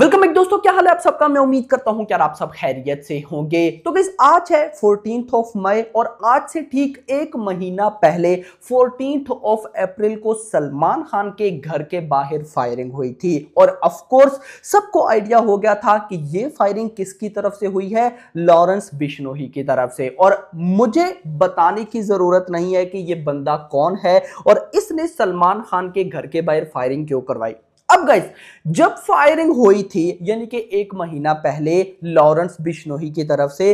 welcome एक दोस्तों क्या हाल है आप सबका मैं उम्मीद करता हूं कि आप सब खैरियत से होंगे तो गैस आज है फोर्टीन ऑफ मई और आज से ठीक एक महीना पहले फोर्टीन ऑफ अप्रैल को सलमान खान के घर के बाहर फायरिंग हुई थी और ऑफ कोर्स सबको आइडिया हो गया था कि ये फायरिंग किसकी तरफ से हुई है लॉरेंस बिश्नोही की तरफ से और मुझे बताने की जरूरत नहीं है कि ये बंदा कौन है और इसने सलमान खान के घर के बाहर फायरिंग क्यों करवाई अब गाइस जब फायरिंग हुई थी यानी कि एक महीना पहले लॉरेंस बिश्नोही की तरफ से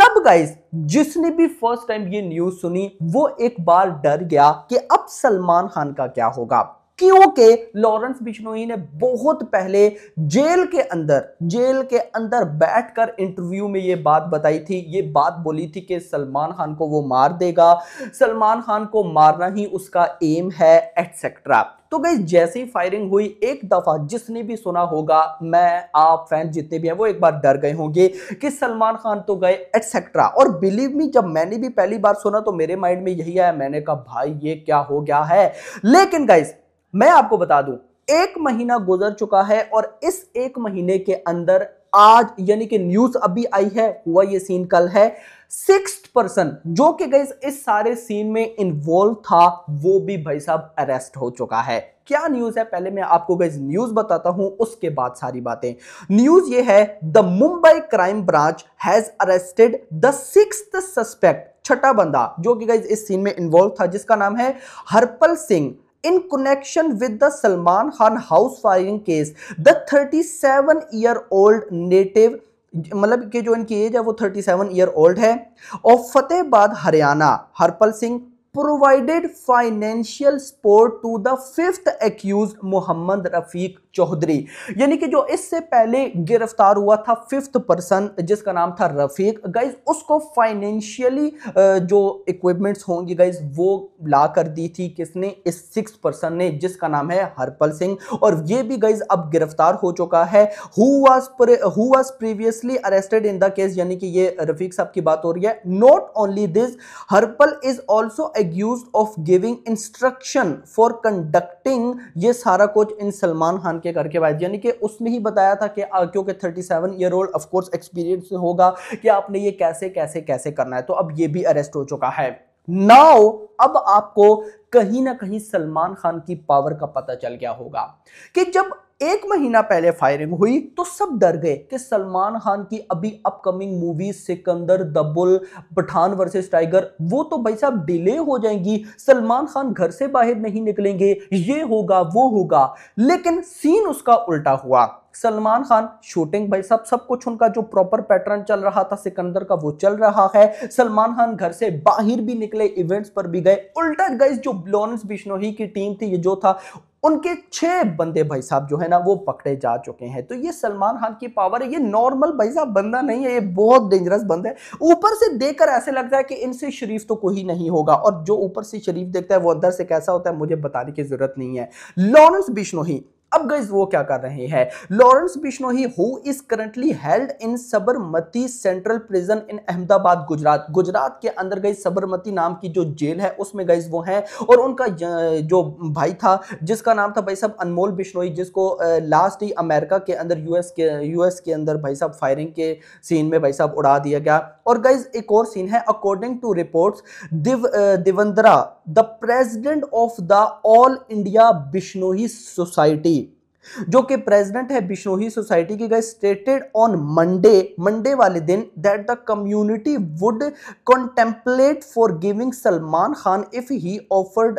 तब गाइस जिसने भी फर्स्ट टाइम ये न्यूज सुनी वो एक बार डर गया कि अब सलमान खान का क्या होगा क्योंकि लॉरेंस बिश्नोई ने बहुत पहले जेल के अंदर जेल के अंदर बैठकर इंटरव्यू में ये बात बताई थी ये बात बोली थी कि सलमान खान को वो मार देगा सलमान खान को मारना ही उसका एम है एटसेट्रा तो गई जैसे ही फायरिंग हुई एक दफा जिसने भी सुना होगा मैं आप फैन जितने भी हैं वो एक बार डर गए होंगे कि सलमान खान तो गए एटसेट्रा और बिलीव मी जब मैंने भी पहली बार सुना तो मेरे माइंड में यही आया मैंने कहा भाई ये क्या हो गया है लेकिन गाइज मैं आपको बता दूं एक महीना गुजर चुका है और इस एक महीने के अंदर आज यानी कि न्यूज अभी आई है हुआ ये सीन कल है सिक्स पर्सन जो कि गई इस सारे सीन में इन्वॉल्व था वो भी भाई साहब अरेस्ट हो चुका है क्या न्यूज है पहले मैं आपको गई न्यूज बताता हूं उसके बाद सारी बातें न्यूज ये है the Mumbai crime branch has arrested the six suspect छठा बंदा जो कि गई इस सीन में इन्वॉल्व था जिसका नाम है Harpal Singh in connection with the Salman Khan house firing case the thirty seven year old native मतलब के जो इनकी एज है वो 37 सेवन ईयर ओल्ड है और Fatehabad Haryana Harpal Singh provided financial support to the fifth accused Mohammed Rafiq Chaudhary यानी कि जो इससे पहले गिरफ्तार हुआ था फिफ्थ पर्सन जिसका नाम था रफीक गाइज उसको फाइनेंशियली जो इक्विपमेंट्स होंगी गाइज वो ला कर दी थी किसने इस सिक्स पर्सन ने जिसका नाम है हरपल सिंह और ये भी गाइज अब गिरफ्तार हो चुका है who was previously arrested in the case यानी कि ये रफीक साहब की बात हो रही है not only this Harpal is also accused of giving instruction for conducting ये सारा कुछ इन सलमान खान करके करके वाइज यानी कि उसने ही बताया था कि क्योंकि thirty seven year old of course experience होगा कि आपने ये कैसे कैसे कैसे करना है तो अब ये भी अरेस्ट हो चुका है नाउ अब आपको कहीं ना कहीं सलमान खान की पावर का पता चल गया होगा कि जब एक महीना पहले फायरिंग हुई तो सब डर गए कि सलमान खान की अभी अपकमिंग मूवी सिकंदर दबुल पठान वर्सेस टाइगर वो तो भाई साहब डिले हो जाएंगी सलमान खान घर से बाहर नहीं निकलेंगे ये होगा वो होगा लेकिन सीन उसका उल्टा हुआ सलमान खान शूटिंग भाई साहब सब कुछ उनका जो प्रॉपर पैटर्न चल रहा था सिकंदर का वो चल रहा है सलमान खान घर से बाहर भी निकले इवेंट्स पर भी गए उल्टा गए जो लॉरेंस बिश्नोही की टीम थी ये जो था उनके छह बंदे भाई साहब जो है ना वो पकड़े जा चुके हैं तो ये सलमान खान की पावर है ये नॉर्मल भाई साहब बंदा नहीं है ये बहुत डेंजरस बंदा है ऊपर से देखकर ऐसे लगता है कि इनसे शरीफ तो कोई नहीं होगा और जो ऊपर से शरीफ देखता है वो अंदर से कैसा होता है मुझे बताने की जरूरत नहीं है लॉरेंस बिश्नोही अब गई वो क्या कर रहे हैं Lawrence Bishnoi who is currently held in Sabarmati central prison in Ahmedabad Gujarat Gujarat के अंदर गई सबरमती नाम की जो जेल है उसमें गई वो हैं और उनका जो भाई था जिसका नाम था भाई साहब अनमोल बिश्नोई जिसको लास्ट ही अमेरिका के अंदर यूएस के यूएस के अंदर भाई साहब फायरिंग के सीन में भाई साहब उड़ा दिया गया और गाइज एक और सीन है अकॉर्डिंग टू रिपोर्ट्स दिव Devendra the president of the all India Bishnoi society जो कि प्रेसिडेंट है बिश्नोही सोसाइटी की गई स्टेटेड ऑन मंडे मंडे वाले दिन that the community would contemplate for giving Salman Khan if he offered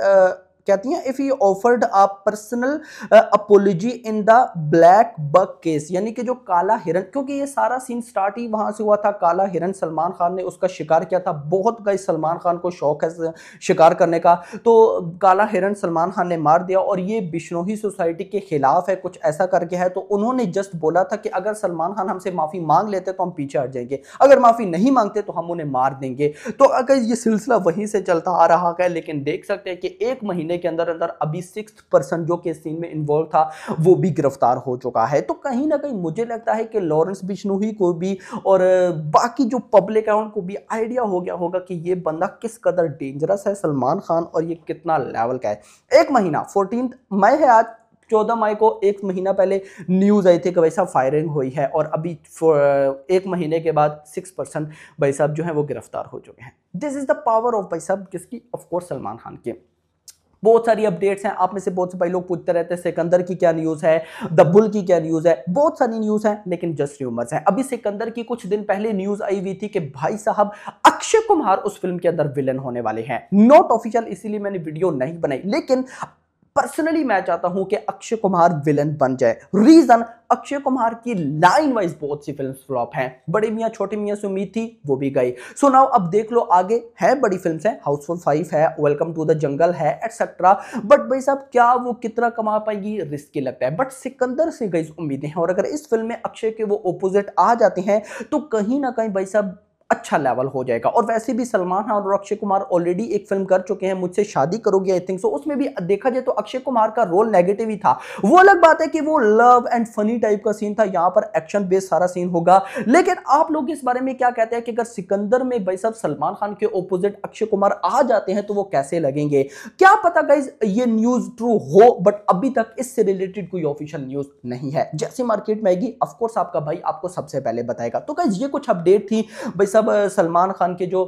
कहती हैं if he offered a personal apology in the black buck case यानी कि जो काला हिरन क्योंकि ये सारा सीन स्टार्ट ही वहाँ से हुआ था काला हिरन सलमान खान ने उसका शिकार किया था बहुत गई सलमान खान को शौक है शिकार करने का तो काला हिरन सलमान खान ने मार दिया और ये बिश्नोही सोसाइटी के खिलाफ है कुछ ऐसा कर गया है तो उन्होंने जस्ट बोला था कि अगर सलमान खान हमसे माफ़ी मांग लेते तो हम पीछे हट जाएंगे अगर माफ़ी नहीं मांगते तो हम उन्हें मार देंगे तो अगर ये सिलसिला वहीं से चलता आ रहा है लेकिन देख सकते हैं कि एक महीने मामले के अंदर अंदर अभी सिक्स पर्सन जो कि सीन में इन्वॉल्व था वो भी गिरफ्तार हो चुका है तो कहीं ना कहीं मुझे लगता है कि लॉरेंस बिश्नोई को भी और बाकी जो पब्लिक है उनको भी आइडिया हो गया होगा कि ये बंदा किस कदर डेंजरस है सलमान खान और ये कितना लेवल का है एक महीना फोर्टीन मई है आज चौदह मई को एक महीना पहले न्यूज़ आई थी कि भाई साहब फायरिंग हुई है और अभी एक महीने के बाद सिक्स परसेंट भाई साहब जो है वो गिरफ्तार हो चुके हैं this is the power of भाई साहब किसकी ऑफकोर्स सलमान खान की बहुत सारी अपडेट्स हैं आप में से बहुत से भाई लोग पूछते रहते हैं सिकंदर की क्या न्यूज़ है द बुल की क्या न्यूज़ है बहुत सारी न्यूज़ हैं लेकिन जस्ट र्यूमर्स हैं अभी सिकंदर की कुछ दिन पहले न्यूज़ आई हुई थी कि भाई साहब अक्षय कुमार उस फिल्म के अंदर विलन होने वाले हैं नॉट ऑफिशियल इसीलिए मैंने वीडियो नहीं बनाई लेकिन पर्सनली मैं चाहता हूं कि अक्षय कुमार विलन बन जाए रीजन अक्षय कुमार की लाइन वाइज बहुत सी फिल्म्स फ्लॉप हैं बड़े मियाँ छोटे मियाँ से उम्मीद थी वो भी गई सो so नाउ अब देख लो आगे है बड़ी फिल्म्स हैं हाउसफुल फाइव है वेलकम टू द जंगल है एटसेट्रा बट भाई साहब क्या वो कितना कमा पाएगी रिस्क ही लगता है बट सिकंदर से गई उम्मीदें हैं और अगर इस फिल्म में अक्षय के वो अपोजिट आ जाते हैं तो कहीं ना कहीं भाई साहब अच्छा लेवल हो जाएगा और वैसे भी सलमान खान और अक्षय कुमार ऑलरेडी एक फिल्म कर चुके हैं मुझसे शादी करोगे आई थिंक सो उसमें भी देखा जाए तो अक्षय कुमार का रोल नेगेटिव ही था वो अलग बात है कि वो लव एंड फनी टाइप का सीन था यहाँ पर एक्शन बेस्ड सारा सीन होगा लेकिन आप लोग इस बारे में क्या कहते हैं कि अगर सिकंदर में भाई साहब सलमान खान के ओपोजिट अक्षय कुमार आ जाते हैं तो वो कैसे लगेंगे क्या पता गाइज ये न्यूज ट्रू हो बट अभी तक इससे रिलेटेड कोई ऑफिशियल न्यूज नहीं है जैसे मार्केट में आएगी ऑफकोर्स आपका भाई आपको सबसे पहले बताएगा तो गाइज ये कुछ अपडेट थी भाई सब सलमान खान के जो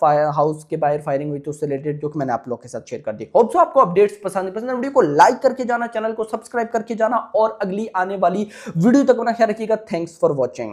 फायर हाउस के बाहर फायरिंग हुई थी उससे रिलेटेड जो कि मैंने आप लोगों के साथ शेयर कर दी होप्स आपको अपडेट्स पसंद पसंद वीडियो को लाइक करके जाना चैनल को सब्सक्राइब करके जाना और अगली आने वाली वीडियो तक अपना ख्याल रखिएगा थैंक्स फॉर वॉचिंग